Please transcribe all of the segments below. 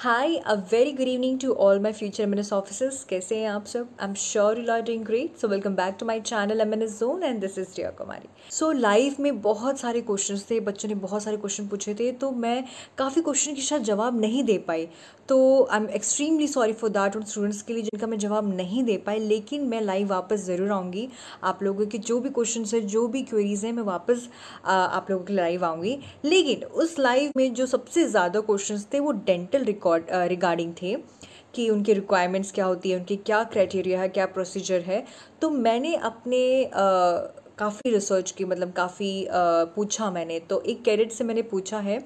high a very good evening to all my future S officers कैसे हैं आप सब I am sure you are doing great so welcome back to my channel M N S zone and this is Riya Kumari so life में बहुत सारे question थे बच्चों ने बहुत सारे क्वेश्चन पूछे थे तो मैं काफ़ी क्वेश्चन के शायद जवाब नहीं दे पाई तो I am extremely sorry for that उन स्टूडेंट्स के लिए जिनका मैं जवाब नहीं दे पाई लेकिन मैं लाइव वापस ज़रूर आऊँगी आप लोगों के जो भी क्वेश्चन है जो भी क्वेरीज हैं मैं वापस आप लोगों के लाइव आऊँगी लेकिन उस लाइव में जो सबसे ज़्यादा क्वेश्चन थे वो dental record record regarding uh, थे कि उनके रिक्वायरमेंट्स क्या होती है उनकी क्या क्राइटेरिया है क्या प्रोसीजर है तो मैंने अपने काफ़ी रिसर्च की मतलब काफ़ी पूछा मैंने तो एक कैडेट से मैंने पूछा है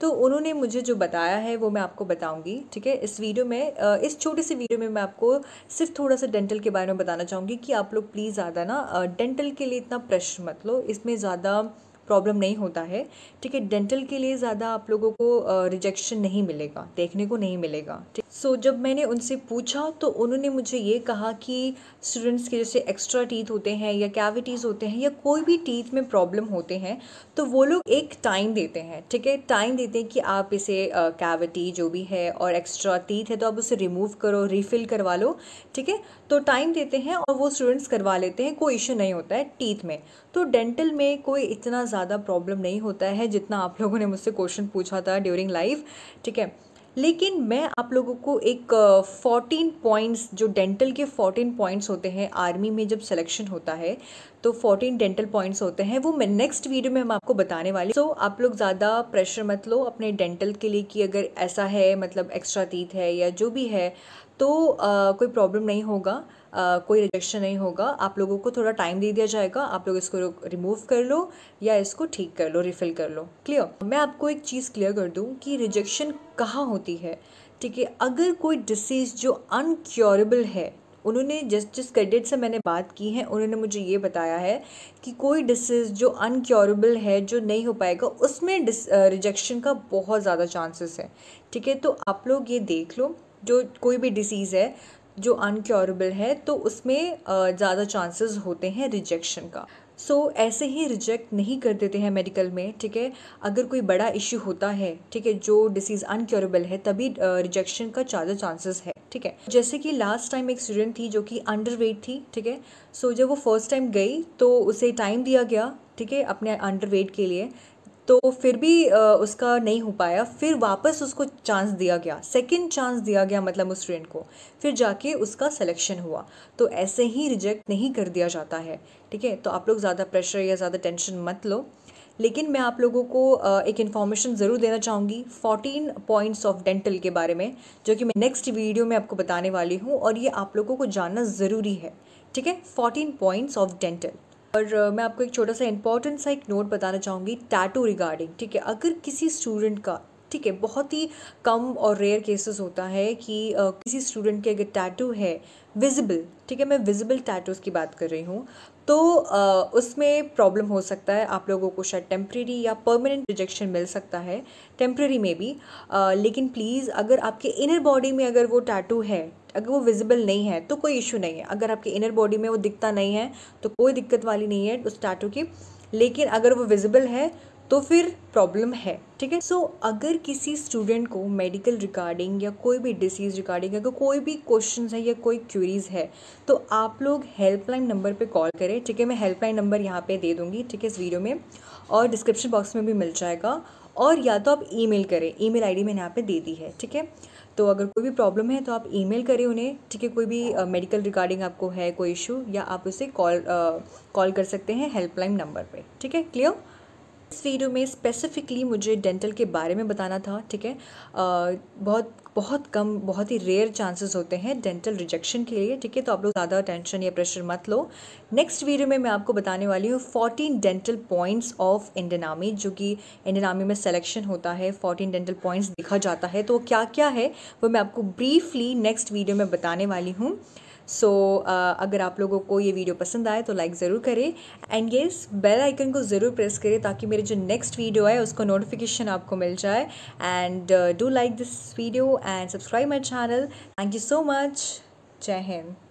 तो उन्होंने मुझे जो बताया है वो मैं आपको बताऊंगी ठीक है इस वीडियो में इस छोटे से वीडियो में मैं आपको सिर्फ थोड़ा सा डेंटल के बारे में बताना चाहूँगी कि आप लोग प्लीज़ ज़्यादा ना डेंटल के लिए इतना प्रेशर मत लो इसमें ज़्यादा प्रॉब्लम नहीं होता है ठीक है डेंटल के लिए ज़्यादा आप लोगों को रिजेक्शन नहीं मिलेगा देखने को नहीं मिलेगा ठीक सो so, जब मैंने उनसे पूछा तो उन्होंने मुझे ये कहा कि स्टूडेंट्स के जैसे एक्स्ट्रा टीथ होते हैं या कैविटीज़ होते हैं या कोई भी टीथ में प्रॉब्लम होते हैं तो वो लोग एक टाइम देते हैं ठीक है टाइम देते हैं कि आप इसे कैविटी uh, जो भी है और एक्स्ट्रा टीथ है तो आप उसे रिमूव करो रिफ़िल करवा लो ठीक है तो टाइम देते हैं और वो स्टूडेंट्स करवा लेते हैं कोई इशू नहीं होता है टीथ में तो डेंटल में कोई इतना ज़्यादा प्रॉब्लम नहीं होता है जितना आप लोगों ने मुझसे क्वेश्चन पूछा था ड्यूरिंग लाइफ ठीक है लेकिन मैं आप लोगों को एक फोर्टीन पॉइंट्स जो डेंटल के फोर्टीन पॉइंट्स होते हैं आर्मी में जब सिलेक्शन होता है तो फोर्टीन डेंटल पॉइंट्स होते हैं वो मैं नेक्स्ट वीडियो में हम आपको बताने वाले सो so, आप लोग ज़्यादा प्रेशर मत लो अपने डेंटल के लिए कि अगर ऐसा है मतलब एक्स्ट्रा तीत है या जो भी है तो आ, कोई प्रॉब्लम नहीं होगा आ, कोई रिजेक्शन नहीं होगा आप लोगों को थोड़ा टाइम दे दिया जाएगा आप लोग इसको रिमूव कर लो या इसको ठीक कर लो रिफ़िल कर लो क्लियर मैं आपको एक चीज़ क्लियर कर दूँ कि रिजेक्शन कहाँ होती है ठीक है अगर कोई डिसीज़ जो अनक्योरेबल है उन्होंने जिस जिस कैडिट से मैंने बात की है उन्होंने मुझे ये बताया है कि कोई डिसीज़ जो अनक्योरेबल है जो नहीं हो पाएगा उसमें रिजेक्शन का बहुत ज़्यादा चांसेस है ठीक है तो आप लोग ये देख लो जो कोई भी डिसीज़ है जो अनक्योरेबल है तो उसमें ज़्यादा चांसेस होते हैं रिजेक्शन का सो so, ऐसे ही रिजेक्ट नहीं कर देते हैं मेडिकल में ठीक है अगर कोई बड़ा इश्यू होता है ठीक है जो डिसीज़ अनक्योरेबल है तभी रिजेक्शन का ज़्यादा चांसेस है ठीक है जैसे कि लास्ट टाइम एक स्टूडेंट थी जो कि अंडर वेट थी ठीक है सो जब वो फर्स्ट टाइम गई तो उसे टाइम दिया गया ठीक है अपने अंडर वेट के लिए तो फिर भी उसका नहीं हो पाया फिर वापस उसको चांस दिया गया सेकंड चांस दिया गया मतलब उस स्टूडेंट को फिर जाके उसका सिलेक्शन हुआ तो ऐसे ही रिजेक्ट नहीं कर दिया जाता है ठीक है तो आप लोग ज़्यादा प्रेशर या ज़्यादा टेंशन मत लो लेकिन मैं आप लोगों को एक इन्फॉर्मेशन ज़रूर देना चाहूँगी फोर्टीन पॉइंट्स ऑफ डेंटल के बारे में जो कि मैं नेक्स्ट वीडियो में आपको बताने वाली हूँ और ये आप लोगों को जानना ज़रूरी है ठीक है फोर्टीन पॉइंट्स ऑफ डेंटल और मैं आपको एक छोटा सा इंपॉर्टेंट सा एक नोट बताना चाहूँगी टैटू रिगार्डिंग ठीक है अगर किसी स्टूडेंट का ठीक है बहुत ही कम और रेयर केसेस होता है कि आ, किसी स्टूडेंट के अगर टैटू है विजिबल ठीक है मैं विजिबल टैटूज़ की बात कर रही हूँ तो आ, उसमें प्रॉब्लम हो सकता है आप लोगों को शायद टेम्प्रेरी या परमानेंट रिजेक्शन मिल सकता है टेम्प्रेरी में भी आ, लेकिन प्लीज़ अगर आपके इनर बॉडी में अगर वो टैटू है अगर वो विजिबल नहीं है तो कोई इशू नहीं है अगर आपके इनर बॉडी में वो दिखता नहीं है तो कोई दिक्कत वाली नहीं है उस टैटू की लेकिन अगर वो विजिबल है तो फिर प्रॉब्लम है ठीक है सो अगर किसी स्टूडेंट को मेडिकल रिगार्डिंग या कोई भी डिसीज़ रिगार्डिंग अगर कोई भी क्वेश्चन है या कोई क्यूरीज है तो आप लोग हेल्पलाइन नंबर पे कॉल करें ठीक है मैं हेल्पलाइन नंबर यहाँ पे दे दूँगी ठीक है इस वीडियो में और डिस्क्रिप्शन बॉक्स में भी मिल जाएगा और या तो आप ईमेल करें ईमेल आईडी मैंने यहाँ पे दे दी है ठीक है तो अगर कोई भी प्रॉब्लम है तो आप ईमेल करें उन्हें ठीक है कोई भी मेडिकल रिगार्डिंग आपको है कोई इशू या आप उसे कॉल कॉल कर सकते हैं हेल्पलाइन नंबर पर ठीक है क्लियर इस वीडियो में स्पेसिफ़िकली मुझे डेंटल के बारे में बताना था ठीक है बहुत बहुत कम बहुत ही रेयर चांसेस होते हैं डेंटल रिजेक्शन के लिए ठीक है तो आप लोग ज़्यादा टेंशन या प्रेशर मत लो नेक्स्ट वीडियो में मैं आपको बताने वाली हूँ fourteen dental points of army जो कि आर्मी में सेलेक्शन होता है फोर्टीन डेंटल पॉइंट्स देखा जाता है तो क्या क्या है वो मैं आपको ब्रीफली नेक्स्ट वीडियो में बताने वाली हूँ सो so, uh, अगर आप लोगों को ये वीडियो पसंद आए तो लाइक ज़रूर करें एंड ये बेल आइकन को ज़रूर प्रेस करें ताकि मेरे जो नेक्स्ट वीडियो है उसको नोटिफिकेशन आपको मिल जाए and do like this video and subscribe my channel thank you so much जय हिंद